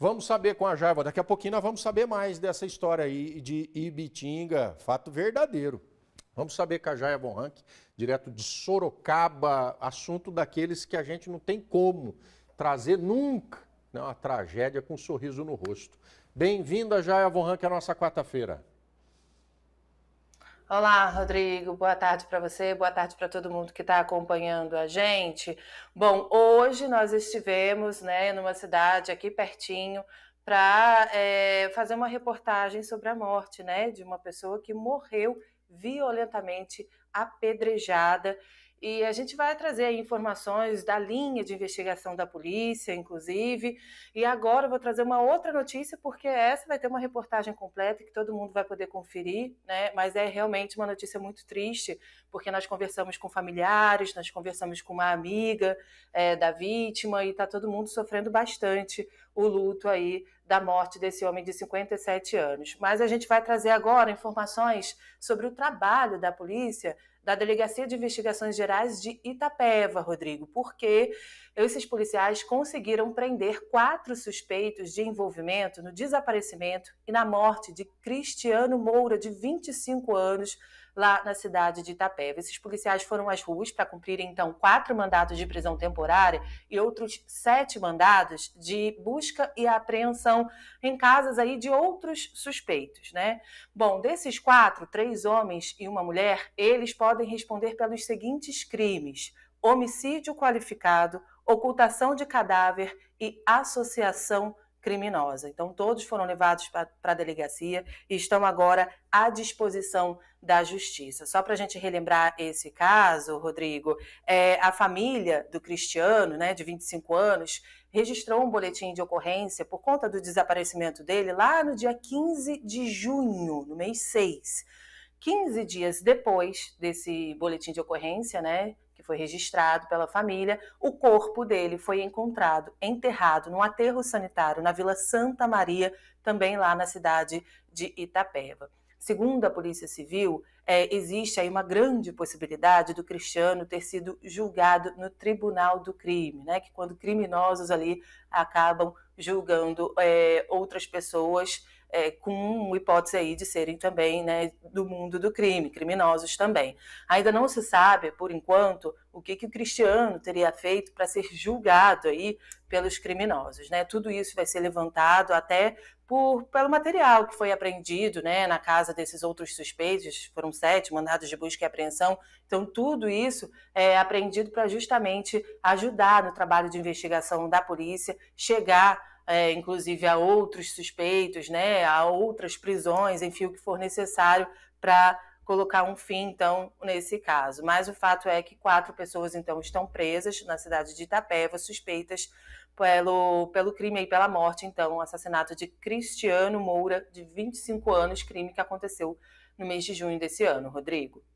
Vamos saber com a Jaiva. Daqui a pouquinho nós vamos saber mais dessa história aí de Ibitinga. Fato verdadeiro. Vamos saber com a Von Rank, direto de Sorocaba. Assunto daqueles que a gente não tem como trazer nunca né, uma tragédia com um sorriso no rosto. Bem-vinda, Von Rank, à nossa quarta-feira. Olá, Rodrigo. Boa tarde para você, boa tarde para todo mundo que está acompanhando a gente. Bom, hoje nós estivemos né, numa cidade aqui pertinho para é, eh, fazer uma reportagem sobre a morte né, de uma pessoa que morreu violentamente apedrejada e a gente vai trazer informações da linha de investigação da polícia, inclusive. E agora eu vou trazer uma outra notícia, porque essa vai ter uma reportagem completa que todo mundo vai poder conferir, né? Mas é realmente uma notícia muito triste, porque nós conversamos com familiares, nós conversamos com uma amiga é, da vítima e está todo mundo sofrendo bastante o luto aí da morte desse homem de 57 anos. Mas a gente vai trazer agora informações sobre o trabalho da polícia da Delegacia de Investigações Gerais de Itapeva, Rodrigo, porque esses policiais conseguiram prender quatro suspeitos de envolvimento no desaparecimento e na morte de Cristiano Moura, de 25 anos, lá na cidade de Itapeva. Esses policiais foram às ruas para cumprirem, então, quatro mandados de prisão temporária e outros sete mandados de busca e apreensão em casas aí de outros suspeitos, né? Bom, desses quatro, três homens e uma mulher, eles podem responder pelos seguintes crimes homicídio qualificado, ocultação de cadáver e associação criminosa. Então, todos foram levados para a delegacia e estão agora à disposição da justiça. Só para a gente relembrar esse caso, Rodrigo, é, a família do Cristiano, né, de 25 anos, registrou um boletim de ocorrência por conta do desaparecimento dele lá no dia 15 de junho, no mês 6. 15 dias depois desse boletim de ocorrência, né, foi registrado pela família. O corpo dele foi encontrado enterrado num aterro sanitário na Vila Santa Maria, também lá na cidade de Itapeva. Segundo a Polícia Civil, é, existe aí uma grande possibilidade do Cristiano ter sido julgado no Tribunal do Crime, né? Que quando criminosos ali acabam julgando é, outras pessoas é, com hipótese aí de serem também né, do mundo do crime, criminosos também. Ainda não se sabe, por enquanto, o que, que o Cristiano teria feito para ser julgado aí pelos criminosos. Né? Tudo isso vai ser levantado até por, pelo material que foi apreendido né, na casa desses outros suspeitos, foram sete mandados de busca e apreensão. Então, tudo isso é apreendido para justamente ajudar no trabalho de investigação da polícia, chegar é, inclusive a outros suspeitos, né, a outras prisões, enfim, o que for necessário para colocar um fim, então, nesse caso. Mas o fato é que quatro pessoas, então, estão presas na cidade de Itapeva, suspeitas pelo, pelo crime e pela morte, então, o assassinato de Cristiano Moura, de 25 anos, crime que aconteceu no mês de junho desse ano, Rodrigo.